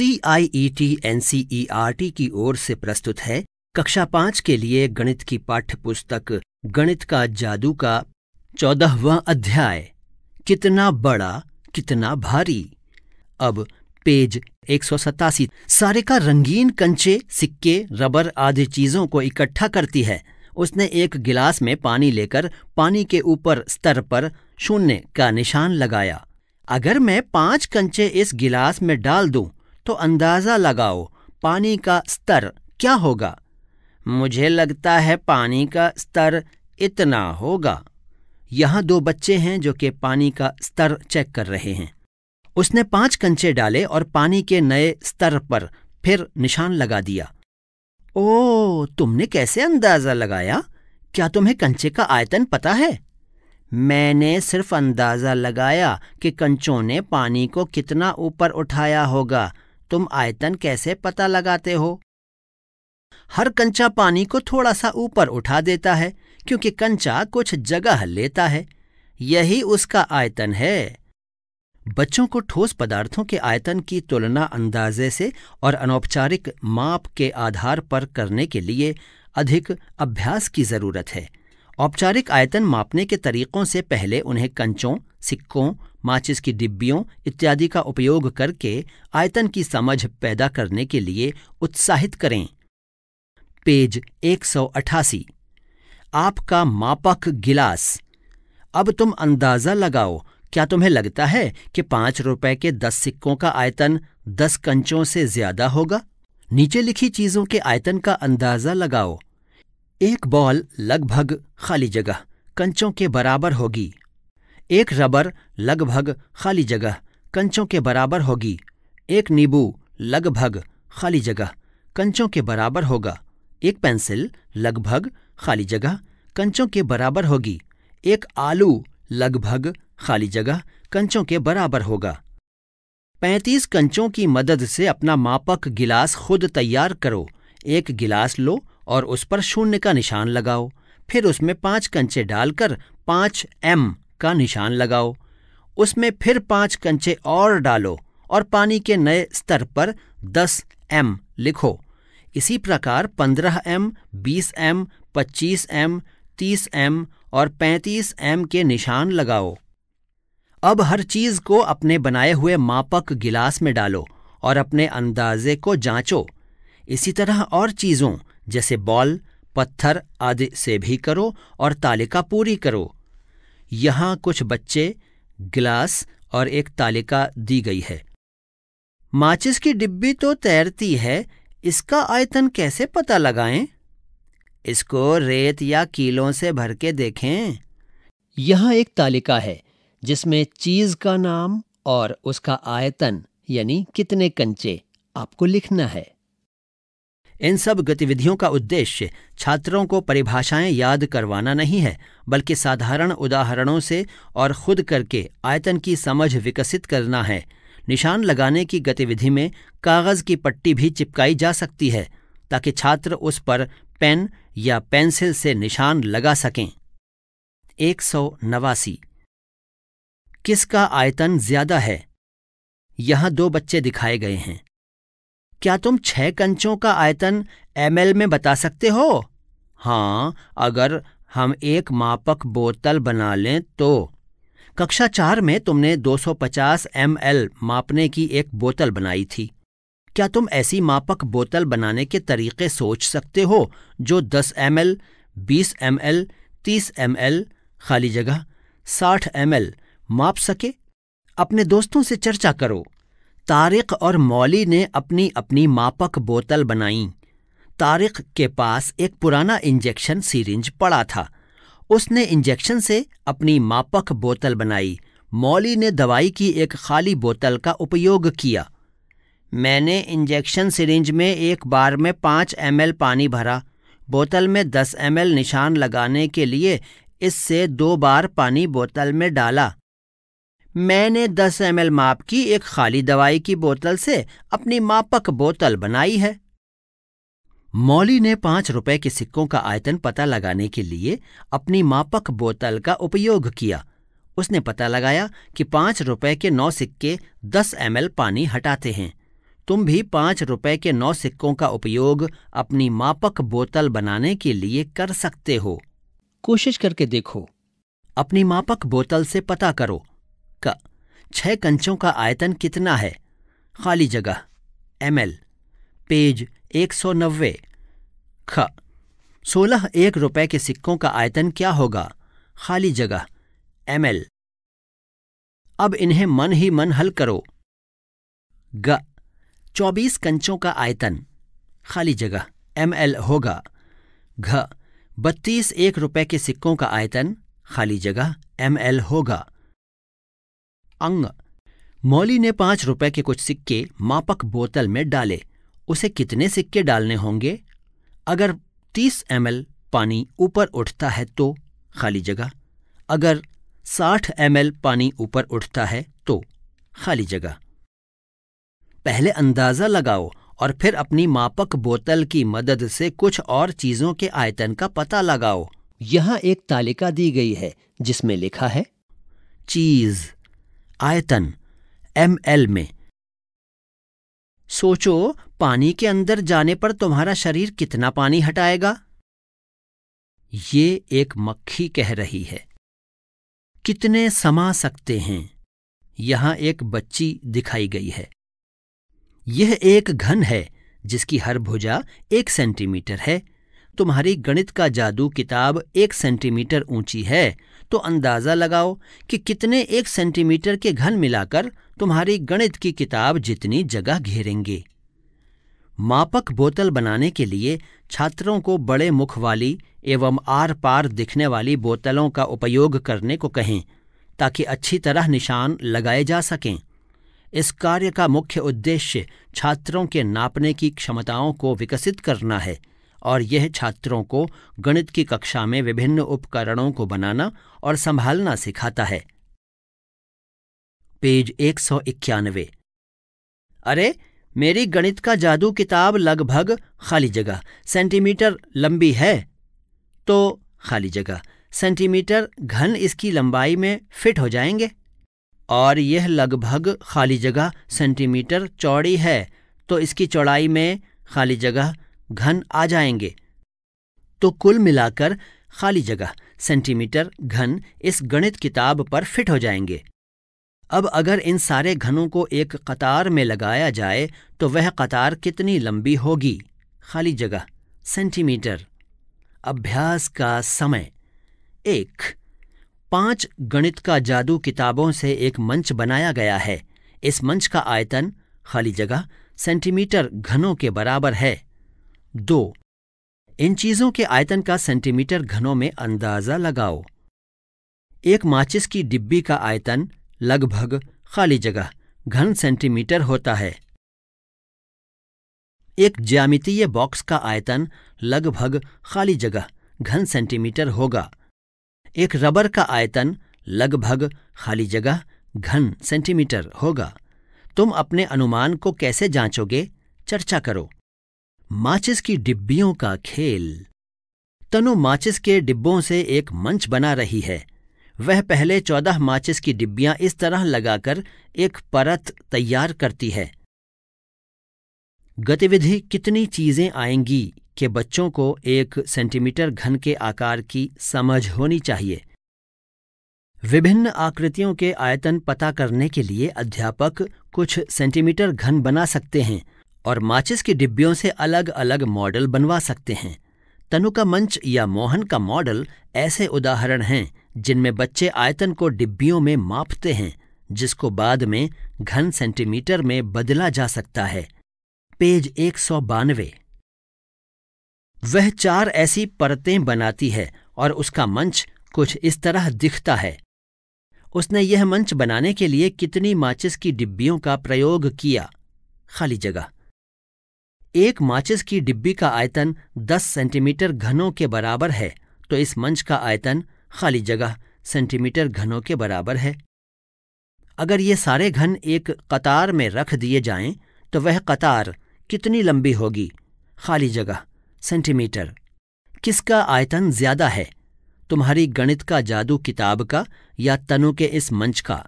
C I E T N C E R T की ओर से प्रस्तुत है कक्षा पांच के लिए गणित की पाठ्य पुस्तक गणित का जादू का चौदहवा अध्याय कितना बड़ा कितना भारी अब पेज एक सौ सतासी सारे का रंगीन कंचे सिक्के रबर आदि चीजों को इकट्ठा करती है उसने एक गिलास में पानी लेकर पानी के ऊपर स्तर पर शून्य का निशान लगाया अगर मैं पांच कंचे इस गिलास में डाल दूं तो अंदाज़ा लगाओ पानी का स्तर क्या होगा मुझे लगता है पानी का स्तर इतना होगा यहाँ दो बच्चे हैं जो कि पानी का स्तर चेक कर रहे हैं उसने पांच कंचे डाले और पानी के नए स्तर पर फिर निशान लगा दिया ओ तुमने कैसे अंदाज़ा लगाया क्या तुम्हें कंचे का आयतन पता है मैंने सिर्फ अंदाज़ा लगाया कि कंचों ने पानी को कितना ऊपर उठाया होगा तुम आयतन कैसे पता लगाते हो हर कंचा पानी को थोड़ा सा ऊपर उठा देता है क्योंकि कंचा कुछ जगह लेता है यही उसका आयतन है बच्चों को ठोस पदार्थों के आयतन की तुलना अंदाजे से और अनौपचारिक माप के आधार पर करने के लिए अधिक अभ्यास की जरूरत है औपचारिक आयतन मापने के तरीकों से पहले उन्हें कंचों सिक्कों माचिस की डिब्बियों इत्यादि का उपयोग करके आयतन की समझ पैदा करने के लिए उत्साहित करें पेज एक आपका मापक गिलास अब तुम अंदाजा लगाओ क्या तुम्हें लगता है कि पांच रुपए के दस सिक्कों का आयतन दस कंचों से ज्यादा होगा नीचे लिखी चीजों के आयतन का अंदाजा लगाओ एक बॉल लगभग खाली जगह कंचों के बराबर होगी एक रबर लगभग खाली जगह कंचों के बराबर होगी एक नींबू लगभग खाली जगह कंचों के बराबर होगा एक पेंसिल लगभग खाली जगह कंचों के बराबर होगी एक आलू लगभग खाली जगह कंचों के बराबर होगा पैंतीस कंचों की मदद से अपना मापक गिलास खुद तैयार करो एक गिलास लो और उस पर शून्य का निशान लगाओ फिर उसमें पांच कंचे डालकर पांच एम का निशान लगाओ उसमें फिर पांच कंचे और डालो और पानी के नए स्तर पर दस एम लिखो इसी प्रकार पंद्रह एम बीस एम पच्चीस एम तीस एम और पैंतीस एम के निशान लगाओ अब हर चीज को अपने बनाए हुए मापक गिलास में डालो और अपने अंदाजे को जांचो इसी तरह और चीजों जैसे बॉल पत्थर आदि से भी करो और तालिका पूरी करो यहाँ कुछ बच्चे गिलास और एक तालिका दी गई है माचिस की डिब्बी तो तैरती है इसका आयतन कैसे पता लगाएं? इसको रेत या कीलों से भर के देखें यहाँ एक तालिका है जिसमें चीज का नाम और उसका आयतन यानी कितने कंचे आपको लिखना है इन सब गतिविधियों का उद्देश्य छात्रों को परिभाषाएं याद करवाना नहीं है बल्कि साधारण उदाहरणों से और खुद करके आयतन की समझ विकसित करना है निशान लगाने की गतिविधि में कागज़ की पट्टी भी चिपकाई जा सकती है ताकि छात्र उस पर पेन या पेंसिल से निशान लगा सकें एक सौ नवासी किसका आयतन ज्यादा है यहां दो बच्चे दिखाए गए हैं क्या तुम छह कंचों का आयतन एम में बता सकते हो हाँ अगर हम एक मापक बोतल बना लें तो कक्षा चार में तुमने 250 एम मापने की एक बोतल बनाई थी क्या तुम ऐसी मापक बोतल बनाने के तरीके सोच सकते हो जो 10 एम एल बीस एम एल तीस एम एल खाली जगह साठ एम एल माप सके अपने दोस्तों से चर्चा करो तारिक और मौली ने अपनी अपनी मापक बोतल बनाई तारिक के पास एक पुराना इंजेक्शन सीरिंज पड़ा था उसने इंजेक्शन से अपनी मापक बोतल बनाई मौली ने दवाई की एक खाली बोतल का उपयोग किया मैंने इंजेक्शन सिरिंज में एक बार में पाँच एम पानी भरा बोतल में दस एम निशान लगाने के लिए इससे दो बार पानी बोतल में डाला मैंने 10 एम माप की एक खाली दवाई की बोतल से अपनी मापक बोतल बनाई है मौली ने पांच रुपए के सिक्कों का आयतन पता लगाने के लिए अपनी मापक बोतल का उपयोग किया उसने पता लगाया कि पांच रुपए के नौ सिक्के दस एम पानी हटाते हैं तुम भी पांच रुपए के नौ सिक्कों का उपयोग अपनी मापक बोतल बनाने के लिए कर सकते हो कोशिश करके देखो अपनी मापक बोतल से पता करो का छह कंचों का आयतन कितना है खाली जगह एम एल पेज एक सौ नब्बे ख सोलह एक रुपए के सिक्कों का आयतन क्या होगा खाली जगह एम एल अब इन्हें मन ही मन हल करो ग चौबीस कंचों का आयतन खाली जगह एम एल होगा घ बत्तीस एक रुपए के सिक्कों का आयतन खाली जगह एम एल होगा अंग मौली ने पांच रुपए के कुछ सिक्के मापक बोतल में डाले उसे कितने सिक्के डालने होंगे अगर तीस एम पानी ऊपर उठता है तो खाली जगह अगर साठ एम पानी ऊपर उठता है तो खाली जगह पहले अंदाज़ा लगाओ और फिर अपनी मापक बोतल की मदद से कुछ और चीज़ों के आयतन का पता लगाओ यहाँ एक तालिका दी गई है जिसमें लिखा है चीज़ आयतन एम एल में सोचो पानी के अंदर जाने पर तुम्हारा शरीर कितना पानी हटाएगा ये एक मक्खी कह रही है कितने समा सकते हैं यहां एक बच्ची दिखाई गई है यह एक घन है जिसकी हर भुजा एक सेंटीमीटर है तुम्हारी गणित का जादू किताब एक सेंटीमीटर ऊंची है तो अंदाज़ा लगाओ कि कितने एक सेंटीमीटर के घन मिलाकर तुम्हारी गणित की किताब जितनी जगह घेरेंगे मापक बोतल बनाने के लिए छात्रों को बड़े मुख वाली एवं आर पार दिखने वाली बोतलों का उपयोग करने को कहें ताकि अच्छी तरह निशान लगाए जा सकें इस कार्य का मुख्य उद्देश्य छात्रों के नापने की क्षमताओं को विकसित करना है और यह छात्रों को गणित की कक्षा में विभिन्न उपकरणों को बनाना और संभालना सिखाता है पेज एक सौ इक्यानवे अरे मेरी गणित का जादू किताब लगभग खाली जगह सेंटीमीटर लंबी है तो खाली जगह सेंटीमीटर घन इसकी लंबाई में फिट हो जाएंगे और यह लगभग खाली जगह सेंटीमीटर चौड़ी है तो इसकी चौड़ाई में खाली जगह घन आ जाएंगे तो कुल मिलाकर खाली जगह सेंटीमीटर घन इस गणित किताब पर फिट हो जाएंगे अब अगर इन सारे घनों को एक कतार में लगाया जाए तो वह कतार कितनी लंबी होगी खाली जगह सेंटीमीटर अभ्यास का समय एक पांच गणित का जादू किताबों से एक मंच बनाया गया है इस मंच का आयतन खाली जगह सेंटीमीटर घनों के बराबर है दो इन चीजों के आयतन का सेंटीमीटर घनों में अंदाजा लगाओ एक माचिस की डिब्बी का आयतन लगभग खाली जगह घन सेंटीमीटर होता है एक ज्यामितीय बॉक्स का आयतन लगभग खाली जगह घन सेंटीमीटर होगा एक रबर का आयतन लगभग खाली जगह घन सेंटीमीटर होगा तुम अपने अनुमान को कैसे जांचोगे चर्चा करो माचिस की डिब्बियों का खेल तनु माचिस के डिब्बों से एक मंच बना रही है वह पहले चौदह माचिस की डिब्बियां इस तरह लगाकर एक परत तैयार करती है गतिविधि कितनी चीजें आएंगी के बच्चों को एक सेंटीमीटर घन के आकार की समझ होनी चाहिए विभिन्न आकृतियों के आयतन पता करने के लिए अध्यापक कुछ सेंटीमीटर घन बना सकते हैं और माचिस की डिब्बियों से अलग अलग मॉडल बनवा सकते हैं तनु का मंच या मोहन का मॉडल ऐसे उदाहरण हैं जिनमें बच्चे आयतन को डिब्बियों में मापते हैं जिसको बाद में घन सेंटीमीटर में बदला जा सकता है पेज एक सौ बानवे वह चार ऐसी परतें बनाती है और उसका मंच कुछ इस तरह दिखता है उसने यह मंच बनाने के लिए कितनी माचिस की डिब्बियों का प्रयोग किया खाली जगह एक माचिस की डिब्बी का आयतन 10 सेंटीमीटर घनों के बराबर है तो इस मंच का आयतन खाली जगह सेंटीमीटर घनों के बराबर है अगर ये सारे घन एक कतार में रख दिए जाएं तो वह कतार कितनी लंबी होगी खाली जगह सेंटीमीटर किसका आयतन ज्यादा है तुम्हारी गणित का जादू किताब का या तनु के इस मंच का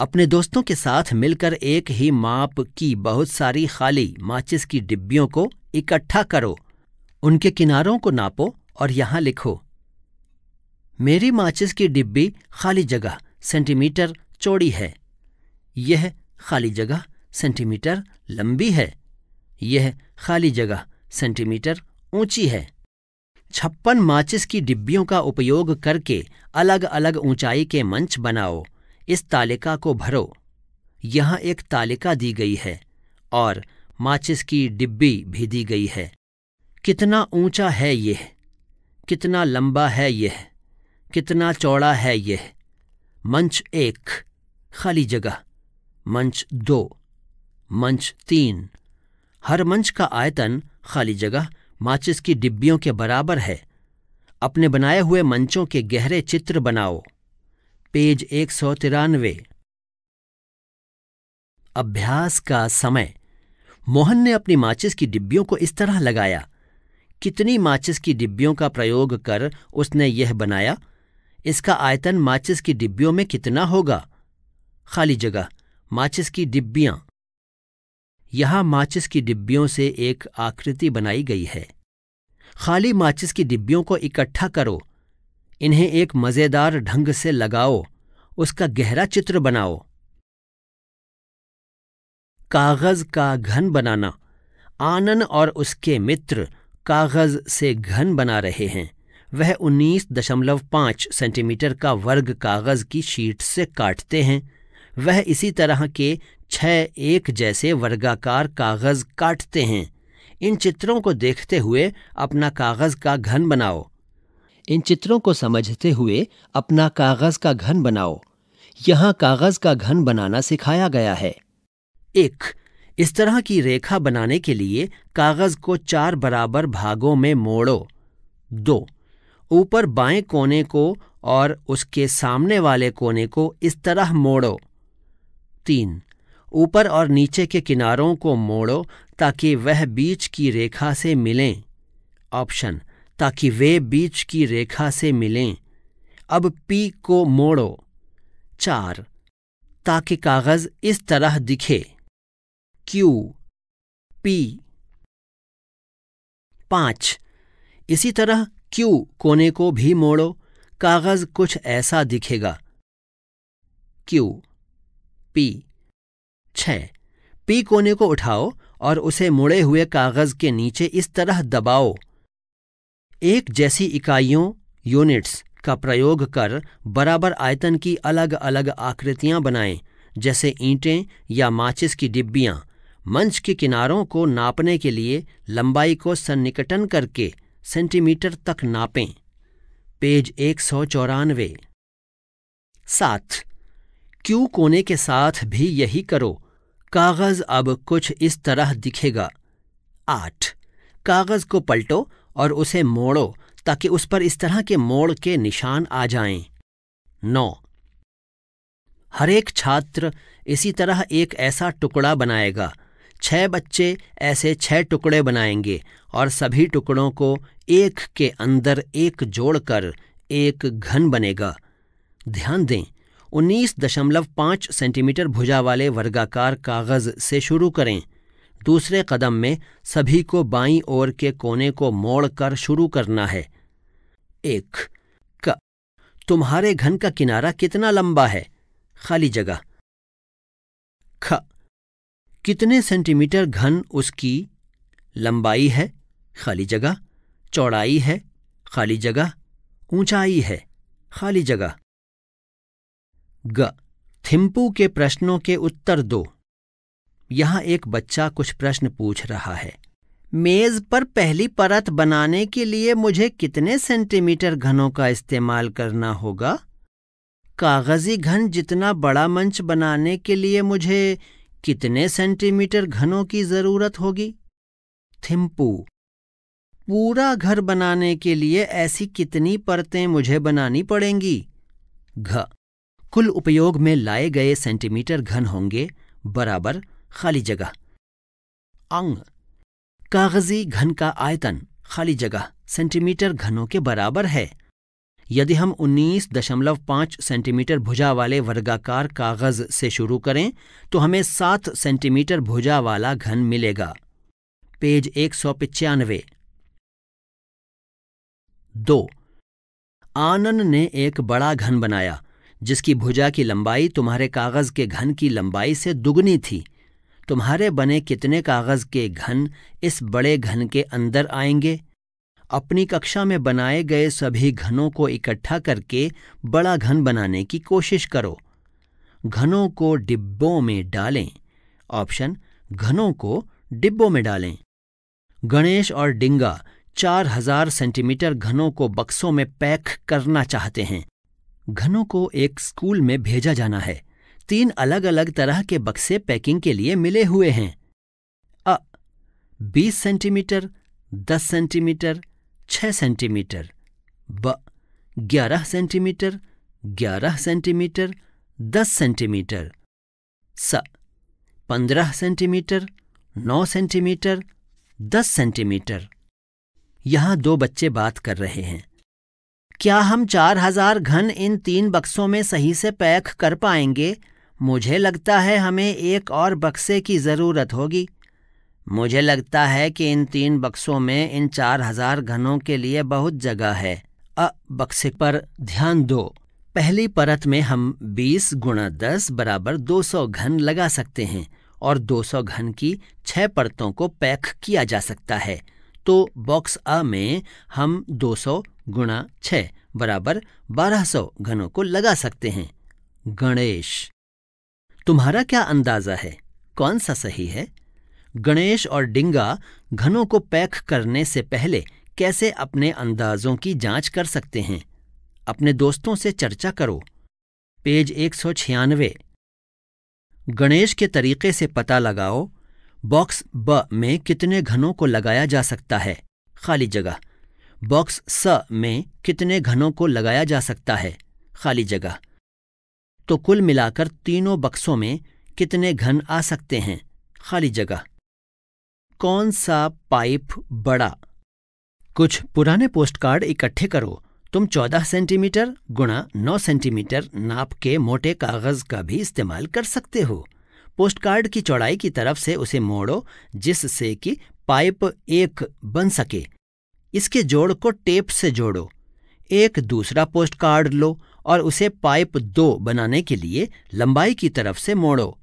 अपने दोस्तों के साथ मिलकर एक ही माप की बहुत सारी खाली माचिस की डिब्बियों को इकट्ठा करो उनके किनारों को नापो और यहां लिखो मेरी माचिस की डिब्बी खाली जगह सेंटीमीटर चौड़ी है यह खाली जगह सेंटीमीटर लंबी है यह खाली जगह सेंटीमीटर ऊंची है छप्पन माचिस की डिब्बियों का उपयोग करके अलग अलग ऊंचाई के मंच बनाओ इस तालिका को भरो यहाँ एक तालिका दी गई है और माचिस की डिब्बी भी दी गई है कितना ऊंचा है यह कितना लंबा है यह कितना चौड़ा है यह मंच एक खाली जगह मंच दो मंच तीन हर मंच का आयतन खाली जगह माचिस की डिब्बियों के बराबर है अपने बनाए हुए मंचों के गहरे चित्र बनाओ पेज एक सौ तिरानवे अभ्यास का समय मोहन ने अपनी माचिस की डिब्बियों को इस तरह लगाया कितनी माचिस की डिब्बियों का प्रयोग कर उसने यह बनाया इसका आयतन माचिस की डिब्बियों में कितना होगा खाली जगह माचिस की डिब्बियां यहां माचिस की डिब्बियों से एक आकृति बनाई गई है खाली माचिस की डिब्बियों को इकट्ठा करो इन्हें एक मज़ेदार ढंग से लगाओ उसका गहरा चित्र बनाओ कागज का घन बनाना आनन और उसके मित्र कागज से घन बना रहे हैं वह 19.5 सेंटीमीटर का वर्ग कागज की शीट से काटते हैं वह इसी तरह के छ एक जैसे वर्गाकार कागज काटते हैं इन चित्रों को देखते हुए अपना कागज का घन बनाओ इन चित्रों को समझते हुए अपना कागज का घन बनाओ यहाँ कागज का घन बनाना सिखाया गया है एक इस तरह की रेखा बनाने के लिए कागज को चार बराबर भागों में मोड़ो दो ऊपर बाएं कोने को और उसके सामने वाले कोने को इस तरह मोड़ो तीन ऊपर और नीचे के किनारों को मोड़ो ताकि वह बीच की रेखा से मिलें ऑप्शन ताकि वे बीच की रेखा से मिलें अब पी को मोड़ो चार ताकि कागज इस तरह दिखे क्यू पी पांच इसी तरह क्यू कोने को भी मोड़ो कागज कुछ ऐसा दिखेगा क्यू पी छ पी कोने को उठाओ और उसे मुड़े हुए कागज के नीचे इस तरह दबाओ एक जैसी इकाइयों यूनिट्स का प्रयोग कर बराबर आयतन की अलग अलग आकृतियां बनाएं जैसे ईंटें या माचिस की डिब्बियां मंच के किनारों को नापने के लिए लंबाई को सन्निकटन करके सेंटीमीटर तक नापें पेज एक सौ चौरानवे सात क्यू कोने के साथ भी यही करो कागज अब कुछ इस तरह दिखेगा आठ कागज को पलटो और उसे मोड़ो ताकि उस पर इस तरह के मोड़ के निशान आ जाएं। नौ हरेक छात्र इसी तरह एक ऐसा टुकड़ा बनाएगा छह बच्चे ऐसे छह टुकड़े बनाएंगे और सभी टुकड़ों को एक के अंदर एक जोड़कर एक घन बनेगा ध्यान दें उन्नीस दशमलव पांच सेंटीमीटर भुजा वाले वर्गाकार कागज से शुरू करें दूसरे कदम में सभी को बाईं ओर के कोने को मोड़कर शुरू करना है एक क तुम्हारे घन का किनारा कितना लंबा है खाली जगह ख कितने सेंटीमीटर घन उसकी लंबाई है खाली जगह चौड़ाई है खाली जगह ऊंचाई है खाली जगह ग थिम्पू के प्रश्नों के उत्तर दो यहाँ एक बच्चा कुछ प्रश्न पूछ रहा है मेज पर पहली परत बनाने के लिए मुझे कितने सेंटीमीटर घनों का इस्तेमाल करना होगा कागजी घन जितना बड़ा मंच बनाने के लिए मुझे कितने सेंटीमीटर घनों की जरूरत होगी थिम्पू पूरा घर बनाने के लिए ऐसी कितनी परतें मुझे बनानी पड़ेंगी घ कुल उपयोग में लाए गए सेंटीमीटर घन होंगे बराबर खाली जगह अंग कागजी घन का आयतन खाली जगह सेंटीमीटर घनों के बराबर है यदि हम 19.5 सेंटीमीटर भुजा वाले वर्गाकार कागज से शुरू करें तो हमें 7 सेंटीमीटर भुजा वाला घन मिलेगा पेज एक सौ पिचानवे दो आनन ने एक बड़ा घन बनाया जिसकी भुजा की लंबाई तुम्हारे कागज के घन की लंबाई से दुगनी थी तुम्हारे बने कितने कागज के घन इस बड़े घन के अंदर आएंगे अपनी कक्षा में बनाए गए सभी घनों को इकट्ठा करके बड़ा घन बनाने की कोशिश करो घनों को डिब्बों में डालें ऑप्शन घनों को डिब्बों में डालें गणेश और डिंगा चार हजार सेंटीमीटर घनों को बक्सों में पैक करना चाहते हैं घनों को एक स्कूल में भेजा जाना है तीन अलग अलग तरह के बक्से पैकिंग के लिए मिले हुए हैं अ बीस सेंटीमीटर दस सेंटीमीटर छह सेंटीमीटर ब ग्यारह सेंटीमीटर ग्यारह सेंटीमीटर दस सेंटीमीटर स पंद्रह सेंटीमीटर नौ सेंटीमीटर दस सेंटीमीटर यहां दो बच्चे बात कर रहे हैं क्या हम चार हजार घन इन तीन बक्सों में सही से पैक कर पाएंगे मुझे लगता है हमें एक और बक्से की ज़रूरत होगी मुझे लगता है कि इन तीन बक्सों में इन चार हजार घनों के लिए बहुत जगह है अ बक्से पर ध्यान दो पहली परत में हम 20 गुणा दस बराबर 200 घन लगा सकते हैं और 200 घन की छह परतों को पैक किया जा सकता है तो बॉक्स अ में हम 200 गुणा छ बराबर 1200 घनों को लगा सकते हैं गणेश तुम्हारा क्या अंदाजा है कौन सा सही है गणेश और डिंगा घनों को पैक करने से पहले कैसे अपने अंदाजों की जांच कर सकते हैं अपने दोस्तों से चर्चा करो पेज एक सौ छियानवे गणेश के तरीके से पता लगाओ बॉक्स ब में कितने घनों को लगाया जा सकता है खाली जगह बॉक्स स में कितने घनों को लगाया जा सकता है खाली जगह तो कुल मिलाकर तीनों बक्सों में कितने घन आ सकते हैं खाली जगह कौन सा पाइप बड़ा कुछ पुराने पोस्टकार्ड इकट्ठे करो तुम 14 सेंटीमीटर गुणा 9 सेंटीमीटर नाप के मोटे कागज का भी इस्तेमाल कर सकते हो पोस्टकार्ड की चौड़ाई की तरफ से उसे मोड़ो जिससे कि पाइप एक बन सके इसके जोड़ को टेप से जोड़ो एक दूसरा पोस्ट कार्ड लो और उसे पाइप दो बनाने के लिए लंबाई की तरफ से मोड़ो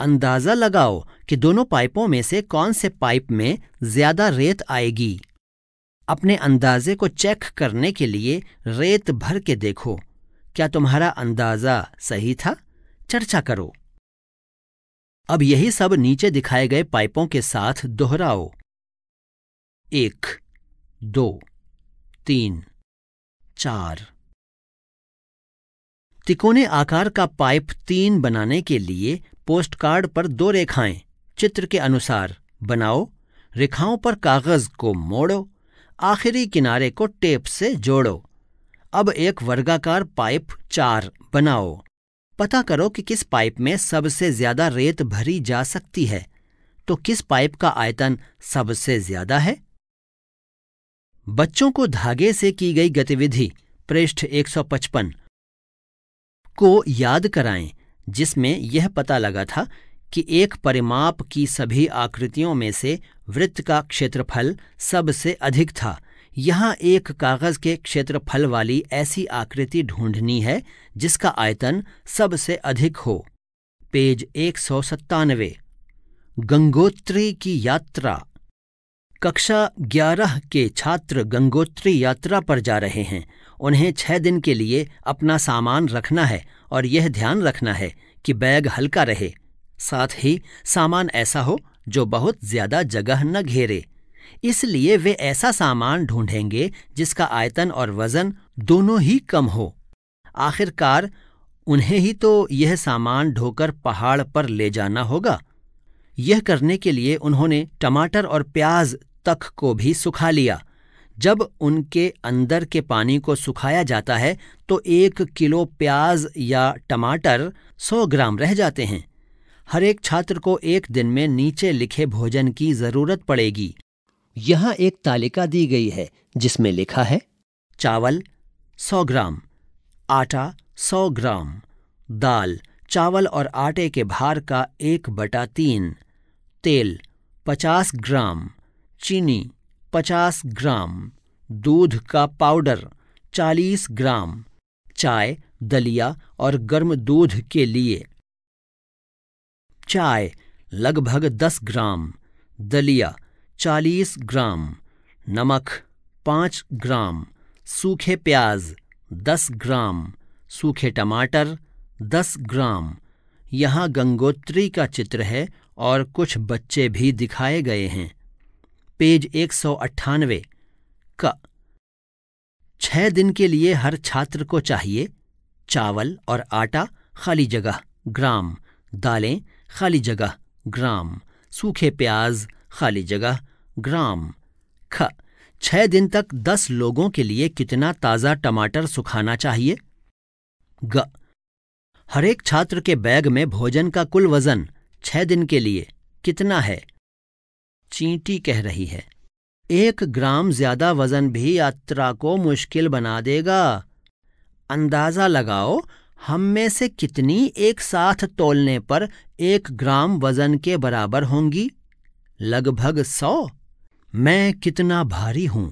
अंदाजा लगाओ कि दोनों पाइपों में से कौन से पाइप में ज्यादा रेत आएगी अपने अंदाजे को चेक करने के लिए रेत भर के देखो क्या तुम्हारा अंदाजा सही था चर्चा करो अब यही सब नीचे दिखाए गए पाइपों के साथ दोहराओ एक दो तीन चार तिकोने आकार का पाइप तीन बनाने के लिए पोस्टकार्ड पर दो रेखाएं चित्र के अनुसार बनाओ रेखाओं पर कागज को मोड़ो आखिरी किनारे को टेप से जोड़ो अब एक वर्गाकार पाइप चार बनाओ पता करो कि किस पाइप में सबसे ज्यादा रेत भरी जा सकती है तो किस पाइप का आयतन सबसे ज्यादा है बच्चों को धागे से की गई गतिविधि पृष्ठ 155 को याद कराएं जिसमें यह पता लगा था कि एक परिमाप की सभी आकृतियों में से वृत्त का क्षेत्रफल सबसे अधिक था यहाँ एक कागज के क्षेत्रफल वाली ऐसी आकृति ढूंढनी है जिसका आयतन सबसे अधिक हो पेज एक गंगोत्री की यात्रा कक्षा 11 के छात्र गंगोत्री यात्रा पर जा रहे हैं उन्हें छह दिन के लिए अपना सामान रखना है और यह ध्यान रखना है कि बैग हल्का रहे साथ ही सामान ऐसा हो जो बहुत ज्यादा जगह न घेरे इसलिए वे ऐसा सामान ढूंढेंगे जिसका आयतन और वजन दोनों ही कम हो आखिरकार उन्हें ही तो यह सामान ढोकर पहाड़ पर ले जाना होगा यह करने के लिए उन्होंने टमाटर और प्याज तक को भी सुखा लिया जब उनके अंदर के पानी को सुखाया जाता है तो एक किलो प्याज या टमाटर सौ ग्राम रह जाते हैं हर एक छात्र को एक दिन में नीचे लिखे भोजन की जरूरत पड़ेगी यहाँ एक तालिका दी गई है जिसमें लिखा है चावल 100 ग्राम आटा 100 ग्राम दाल चावल और आटे के भार का एक बटा तीन तेल 50 ग्राम चीनी 50 ग्राम दूध का पाउडर 40 ग्राम चाय दलिया और गर्म दूध के लिए चाय लगभग 10 ग्राम दलिया 40 ग्राम नमक 5 ग्राम सूखे प्याज 10 ग्राम सूखे टमाटर 10 ग्राम यहाँ गंगोत्री का चित्र है और कुछ बच्चे भी दिखाए गए हैं पेज एक सौ अट्ठानवे क छह दिन के लिए हर छात्र को चाहिए चावल और आटा खाली जगह ग्राम दालें खाली जगह ग्राम सूखे प्याज खाली जगह ग्राम ख छह दिन तक दस लोगों के लिए कितना ताज़ा टमाटर सुखाना चाहिए ग हरेक छात्र के बैग में भोजन का कुल वजन छह दिन के लिए कितना है चींटी कह रही है एक ग्राम ज्यादा वजन भी यात्रा को मुश्किल बना देगा अंदाजा लगाओ हम में से कितनी एक साथ तोलने पर एक ग्राम वजन के बराबर होंगी लगभग सौ मैं कितना भारी हूं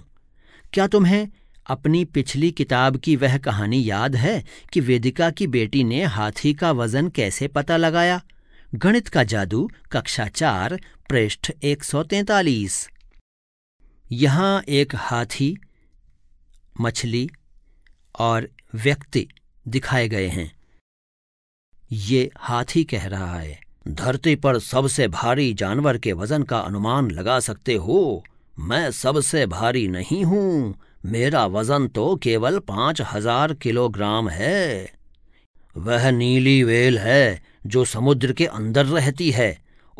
क्या तुम्हें अपनी पिछली किताब की वह कहानी याद है कि वेदिका की बेटी ने हाथी का वजन कैसे पता लगाया गणित का जादू कक्षा चार पृष्ठ एक सौ तैतालीस यहाँ एक हाथी मछली और व्यक्ति दिखाए गए हैं ये हाथी कह रहा है धरती पर सबसे भारी जानवर के वजन का अनुमान लगा सकते हो मैं सबसे भारी नहीं हूं मेरा वजन तो केवल पांच हजार किलोग्राम है वह नीली वेल है जो समुद्र के अंदर रहती है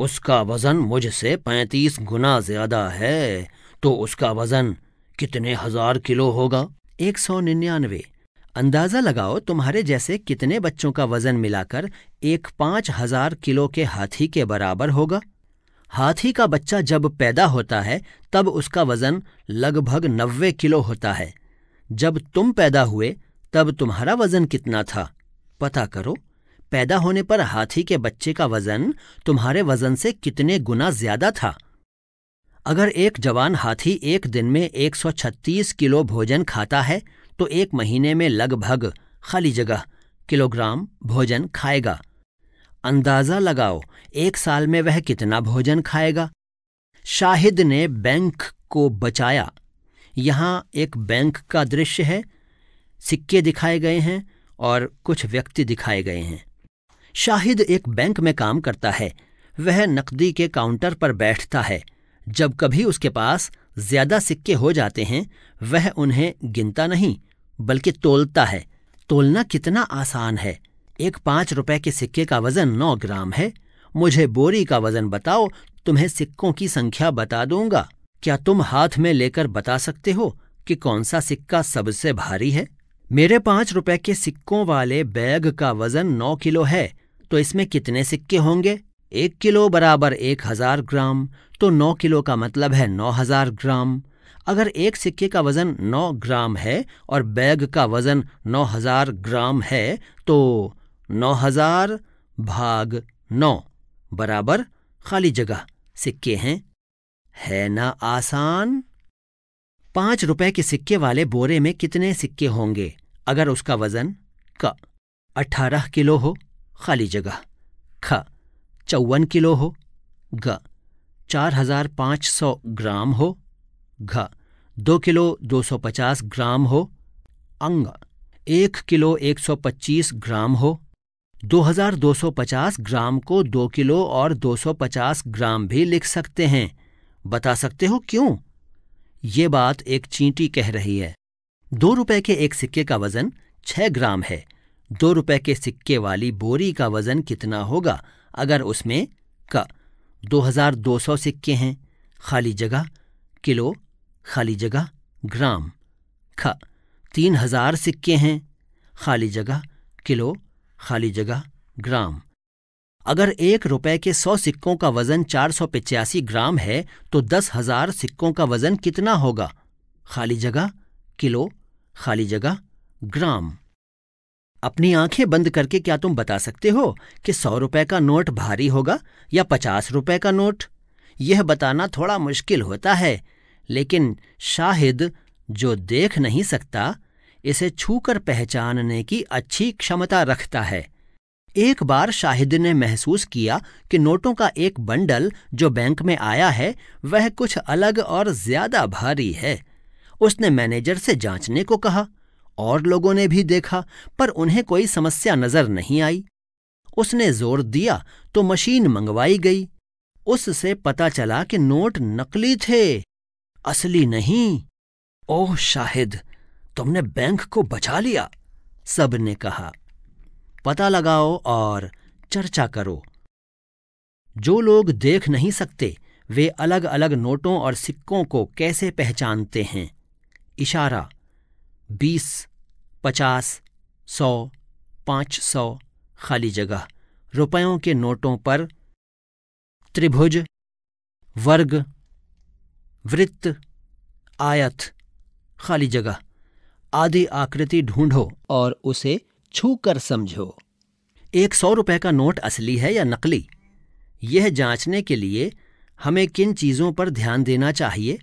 उसका वजन मुझसे पैंतीस गुना ज्यादा है तो उसका वजन कितने हजार किलो होगा एक सौ निन्यानवे अंदाजा लगाओ तुम्हारे जैसे कितने बच्चों का वजन मिलाकर एक पांच हजार किलो के हाथी के बराबर होगा हाथी का बच्चा जब पैदा होता है तब उसका वजन लगभग नब्बे किलो होता है जब तुम पैदा हुए तब तुम्हारा वजन कितना था पता करो पैदा होने पर हाथी के बच्चे का वजन तुम्हारे वजन से कितने गुना ज्यादा था अगर एक जवान हाथी एक दिन में 136 किलो भोजन खाता है तो एक महीने में लगभग खाली जगह किलोग्राम भोजन खाएगा अंदाजा लगाओ एक साल में वह कितना भोजन खाएगा शाहिद ने बैंक को बचाया यहाँ एक बैंक का दृश्य है सिक्के दिखाए गए हैं और कुछ व्यक्ति दिखाए गए हैं शाहिद एक बैंक में काम करता है वह नकदी के काउंटर पर बैठता है जब कभी उसके पास ज्यादा सिक्के हो जाते हैं वह उन्हें गिनता नहीं बल्कि तोलता है तोलना कितना आसान है एक पांच रुपए के सिक्के का वजन नौ ग्राम है मुझे बोरी का वजन बताओ तुम्हें सिक्कों की संख्या बता दूंगा क्या तुम हाथ में लेकर बता सकते हो कि कौन सा सिक्का सबसे भारी है मेरे पांच रुपए के सिक्कों वाले बैग का वजन नौ किलो है तो इसमें कितने सिक्के होंगे एक किलो बराबर एक हजार ग्राम तो नौ किलो का मतलब है नौ हजार ग्राम अगर एक सिक्के का वजन नौ ग्राम है और बैग का वजन नौ हजार ग्राम है तो नौ हजार भाग नौ बराबर खाली जगह सिक्के हैं है ना आसान पांच रुपए के सिक्के वाले बोरे में कितने सिक्के होंगे अगर उसका वजन क अठारह किलो हो खाली जगह ख चौवन किलो हो ग चार हजार पांच सौ ग्राम हो घ दो किलो दो सौ पचास ग्राम हो अंग एक किलो एक सौ पच्चीस ग्राम हो 2250 ग्राम को 2 किलो और 250 ग्राम भी लिख सकते हैं बता सकते हो क्यों ये बात एक चींटी कह रही है दो रुपए के एक सिक्के का वजन छह ग्राम है दो रुपए के सिक्के वाली बोरी का वजन कितना होगा अगर उसमें का 2200 सिक्के हैं खाली जगह किलो खाली जगह ग्राम ख तीन हजार सिक्के हैं खाली जगह किलो खाली जगह ग्राम अगर एक रुपए के सौ सिक्कों का वजन चार सौ पिचासी ग्राम है तो दस हजार सिक्कों का वजन कितना होगा खाली जगह किलो खाली जगह ग्राम अपनी आंखें बंद करके क्या तुम बता सकते हो कि सौ रुपए का नोट भारी होगा या पचास रुपए का नोट यह बताना थोड़ा मुश्किल होता है लेकिन शाहिद जो देख नहीं सकता इसे छूकर पहचानने की अच्छी क्षमता रखता है एक बार शाहिद ने महसूस किया कि नोटों का एक बंडल जो बैंक में आया है वह कुछ अलग और ज्यादा भारी है उसने मैनेजर से जांचने को कहा और लोगों ने भी देखा पर उन्हें कोई समस्या नजर नहीं आई उसने जोर दिया तो मशीन मंगवाई गई उससे पता चला कि नोट नकली थे असली नहीं ओह शाहिद तुमने बैंक को बचा लिया सब ने कहा पता लगाओ और चर्चा करो जो लोग देख नहीं सकते वे अलग अलग नोटों और सिक्कों को कैसे पहचानते हैं इशारा बीस पचास सौ पांच सौ खाली जगह रुपयों के नोटों पर त्रिभुज वर्ग वृत्त आयत खाली जगह आदि आकृति ढूंढो और उसे छू कर समझो एक सौ रुपये का नोट असली है या नकली यह जांचने के लिए हमें किन चीज़ों पर ध्यान देना चाहिए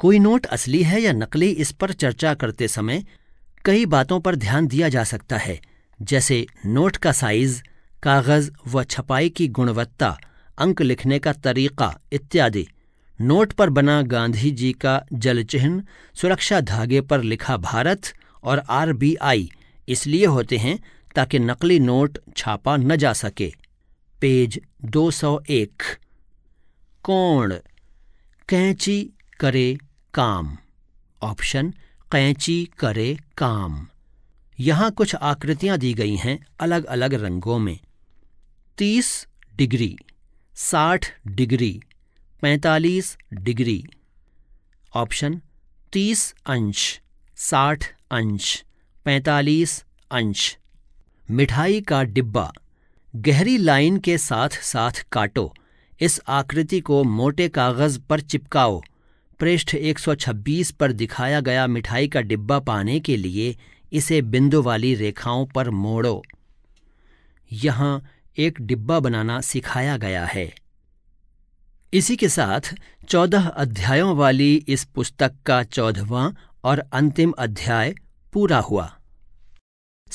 कोई नोट असली है या नकली इस पर चर्चा करते समय कई बातों पर ध्यान दिया जा सकता है जैसे नोट का साइज कागज़ व छपाई की गुणवत्ता अंक लिखने का तरीका इत्यादि नोट पर बना गांधी जी का जल चिन्ह सुरक्षा धागे पर लिखा भारत और आरबीआई इसलिए होते हैं ताकि नकली नोट छापा न जा सके पेज 201 कोण कैंची करे काम ऑप्शन कैंची करे काम यहां कुछ आकृतियां दी गई हैं अलग अलग रंगों में तीस डिग्री साठ डिग्री पैंतालीस डिग्री ऑप्शन तीस अंश साठ अंश पैंतालीस अंश मिठाई का डिब्बा गहरी लाइन के साथ साथ काटो इस आकृति को मोटे कागज़ पर चिपकाओ पृष्ठ 126 पर दिखाया गया मिठाई का डिब्बा पाने के लिए इसे बिंदु वाली रेखाओं पर मोड़ो यहाँ एक डिब्बा बनाना सिखाया गया है इसी के साथ चौदह अध्यायों वाली इस पुस्तक का चौदहवां और अंतिम अध्याय पूरा हुआ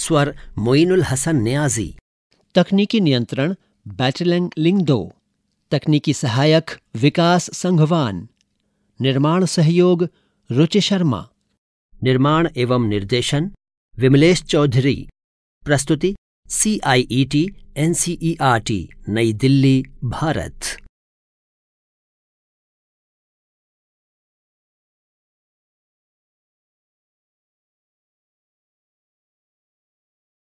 स्वर मोइनुल हसन न्याजी तकनीकी नियंत्रण बैटलिंग लिंगदो तकनीकी सहायक विकास संघवान निर्माण सहयोग रुचि शर्मा निर्माण एवं निर्देशन विमलेश चौधरी प्रस्तुति C I E T N C E R T नई दिल्ली भारत